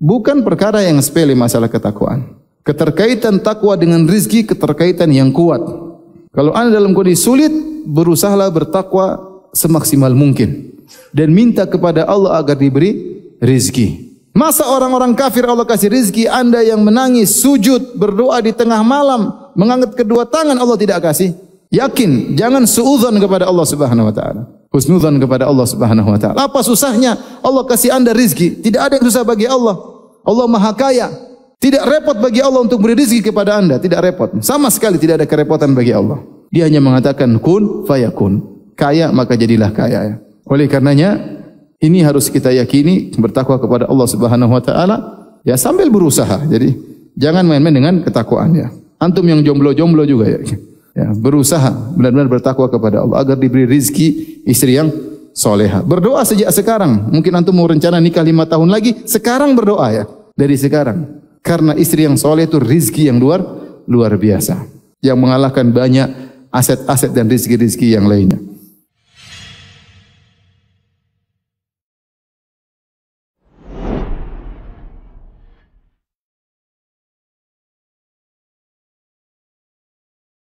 bukan perkara yang sepele masalah ketakwaan. Keterkaitan takwa dengan rizki keterkaitan yang kuat. Kalau anda dalam kondisi sulit, berusahalah bertakwa semaksimal mungkin dan minta kepada Allah agar diberi rizki. Masa orang-orang kafir Allah kasih rizki, anda yang menangis, sujud, berdoa di tengah malam, mengangkat kedua tangan Allah tidak kasih. Yakin, jangan suudzon kepada Allah Subhanahu wa taala. Husnudzon kepada Allah Subhanahu wa taala. Apa susahnya Allah kasih anda rizki? Tidak ada yang susah bagi Allah. Allah maha kaya. Tidak repot bagi Allah untuk beri rezeki kepada anda. Tidak repot. Sama sekali tidak ada kerepotan bagi Allah. Dia hanya mengatakan kun fayakun. Kaya maka jadilah kaya. Oleh karenanya ini harus kita yakini bertakwa kepada Allah Subhanahu wa taala ya sambil berusaha. Jadi jangan main-main dengan ketakwaan ya. Antum yang jomblo-jomblo juga ya. ya. Berusaha benar-benar bertakwa kepada Allah agar diberi rezeki istri yang soleha. Berdoa sejak sekarang. Mungkin antum mau rencana nikah lima tahun lagi. Sekarang berdoa ya dari sekarang. Karena istri yang soleh itu rizki yang luar luar biasa. Yang mengalahkan banyak aset-aset dan rizki-rizki yang lainnya.